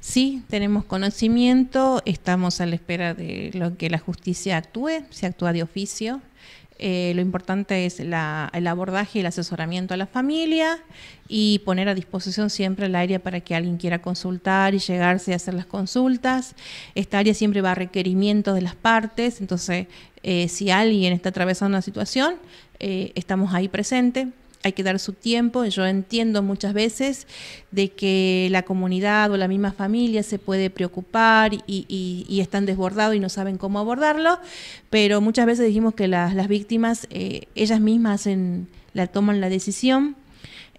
Sí, tenemos conocimiento, estamos a la espera de lo que la justicia actúe, se actúa de oficio. Eh, lo importante es el abordaje y el asesoramiento a la familia y poner a disposición siempre el área para que alguien quiera consultar y llegarse a hacer las consultas. Esta área siempre va a requerimientos de las partes, entonces eh, si alguien está atravesando una situación, eh, estamos ahí presente hay que dar su tiempo. Yo entiendo muchas veces de que la comunidad o la misma familia se puede preocupar y, están desbordados y no saben cómo abordarlo, pero muchas veces dijimos que las, víctimas, eh, ellas mismas la toman la decisión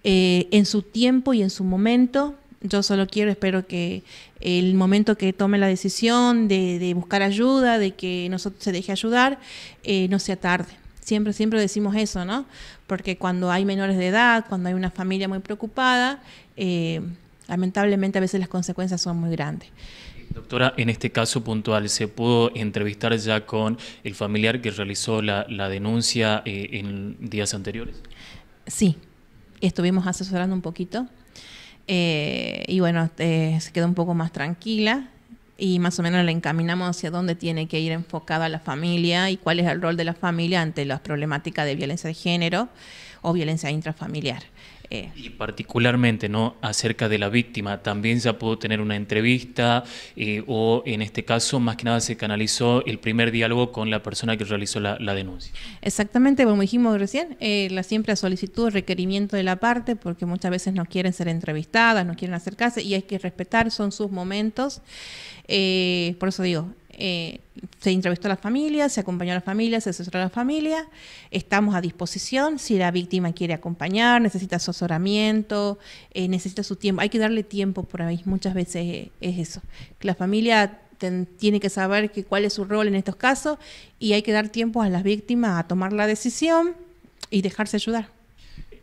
eh, en su tiempo y en su momento. Yo solo quiero, espero que el momento que tome la decisión de, buscar ayuda, de que nosotros se deje ayudar, eh, no sea tarde. Siempre, siempre decimos eso, ¿no? Porque cuando hay menores de edad, cuando hay una familia muy preocupada, eh, lamentablemente a veces las consecuencias son muy grandes. Doctora, en este caso puntual, ¿se pudo entrevistar ya con el familiar que realizó la, denuncia eh, en días anteriores? Sí, estuvimos asesorando un poquito eh, y bueno, se quedó un poco más tranquila y más o menos le encaminamos hacia dónde tiene que ir enfocada la familia y cuál es el rol de la familia ante las problemáticas de violencia de género o violencia intrafamiliar. Eh. Y particularmente, ¿no? Acerca de la víctima, también ya pudo tener una entrevista eh, o en este caso, más que nada, se canalizó el primer diálogo con la persona que realizó la, denuncia. Exactamente, como dijimos recién, eh, la siempre solicitud, requerimiento de la parte, porque muchas veces no quieren ser entrevistadas, no quieren acercarse y hay que respetar, son sus momentos. Eh, por eso digo, eh, se entrevistó a la familia, se acompañó a la familia, se asesoró a la familia. Estamos a disposición si la víctima quiere acompañar, necesita asesoramiento, eh, necesita su tiempo. Hay que darle tiempo por ahí. Muchas veces eh, es eso. la familia tiene que saber que, cuál es su rol en estos casos y hay que dar tiempo a las víctimas a tomar la decisión y dejarse ayudar.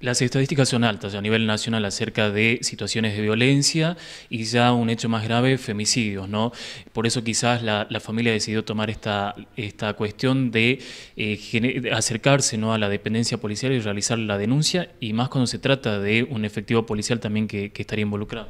Las estadísticas son altas a nivel nacional acerca de situaciones de violencia y ya un hecho más grave, femicidios, ¿no? Por eso quizás la, familia decidió tomar esta, esta cuestión eh, de acercarse ¿no? a la dependencia policial y realizar la denuncia, y más cuando se trata de un efectivo policial también que estaría involucrado.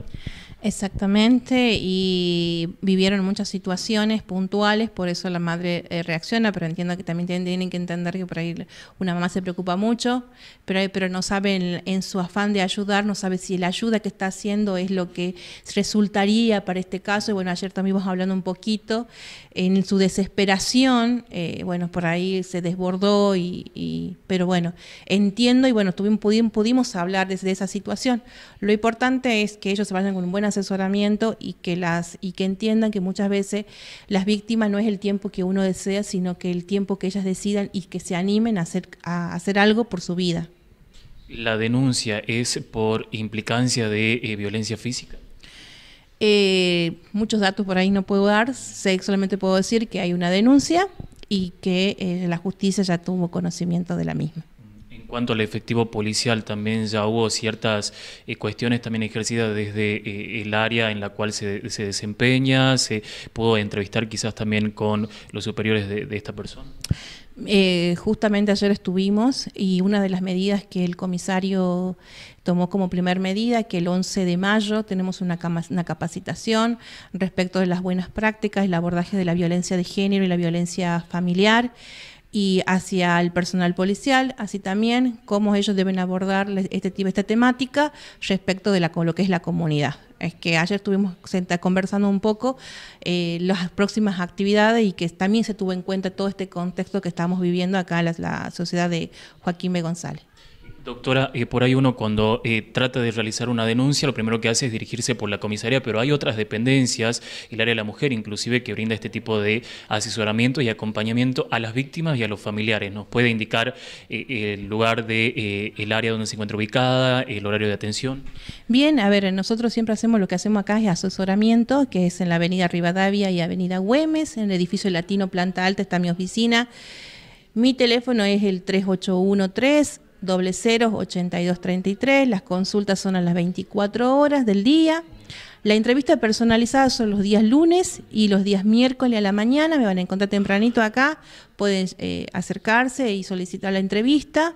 Exactamente, y vivieron muchas situaciones puntuales, por eso la madre eh, reacciona, pero entiendo que también tienen, que entender que por ahí una mamá se preocupa mucho, pero, pero no sabe en, su afán de ayudar, no sabe si la ayuda que está haciendo es lo que resultaría para este caso, y bueno, ayer también vamos hablando un poquito, en su desesperación, eh, bueno, por ahí se desbordó, y, pero bueno, entiendo y bueno, tuvimos, pudimos, hablar desde esa situación. Lo importante es que ellos se vayan con buenas asesoramiento y que, las, y que entiendan que muchas veces las víctimas no es el tiempo que uno desea, sino que el tiempo que ellas decidan y que se animen a hacer, a hacer algo por su vida. ¿La denuncia es por implicancia de eh, violencia física? Eh, muchos datos por ahí no puedo dar, sé, solamente puedo decir que hay una denuncia y que eh, la justicia ya tuvo conocimiento de la misma cuanto al efectivo policial, también ya hubo ciertas eh, cuestiones también ejercidas desde eh, el área en la cual se, desempeña, se pudo entrevistar quizás también con los superiores de, esta persona. Eh, justamente ayer estuvimos y una de las medidas que el comisario tomó como primer medida, que el 11 de mayo tenemos una capacitación respecto de las buenas prácticas, el abordaje de la violencia de género y la violencia familiar y hacia el personal policial, así también cómo ellos deben abordar este tipo, esta temática respecto de la, lo que es la comunidad. Es que ayer estuvimos conversando un poco eh, las próximas actividades y que también se tuvo en cuenta todo este contexto que estamos viviendo acá en la, la sociedad de Joaquín B. González. Doctora, eh, por ahí uno cuando eh, trata de realizar una denuncia, lo primero que hace es dirigirse por la comisaría, pero hay otras dependencias, el área de la mujer inclusive, que brinda este tipo de asesoramiento y acompañamiento a las víctimas y a los familiares. ¿Nos puede indicar eh, el lugar de el área donde se encuentra ubicada, el horario de atención? Bien, a ver, nosotros siempre hacemos lo que hacemos acá es asesoramiento, que es en la avenida Rivadavia y avenida Güemes, en el edificio Latino Planta Alta está mi oficina. Mi teléfono es el 3813 008233 Las consultas son a las 24 horas del día. La entrevista personalizada son los días lunes y los días miércoles a la mañana. Me van a encontrar tempranito acá. Pueden eh, acercarse y solicitar la entrevista.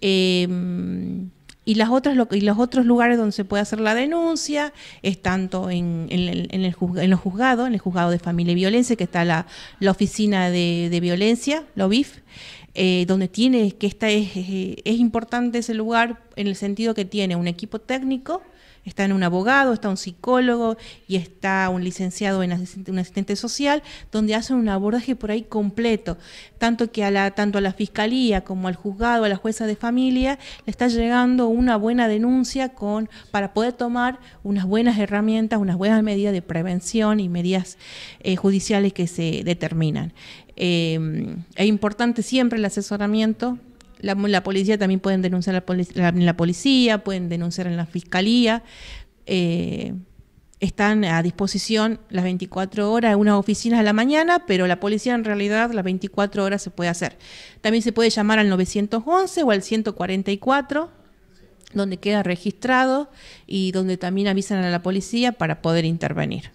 Em, y, los otros lugares donde se puede hacer la denuncia es tanto en, los juzgados, en el juzgado de familia y violencia, que está la, oficina de, violencia, la OBIF, eh, donde tiene que esta es, es, importante ese lugar en el sentido que tiene un equipo técnico, está en un abogado, está un psicólogo y está un licenciado en asistente, un asistente social, donde hacen un abordaje por ahí completo, tanto que a la, tanto a la fiscalía como al juzgado, a la jueza de familia, le está llegando una buena denuncia con, para poder tomar unas buenas herramientas, unas buenas medidas de prevención y medidas eh, judiciales que se determinan. Em, es importante siempre el asesoramiento. La, policía también pueden denunciar en la, policía, pueden denunciar en la fiscalía. Eh, están a disposición las 24 horas, unas oficinas a la mañana, pero la policía en realidad las 24 horas se puede hacer. También se puede llamar al 911 o al 144, donde queda registrado y donde también avisan a la policía para poder intervenir.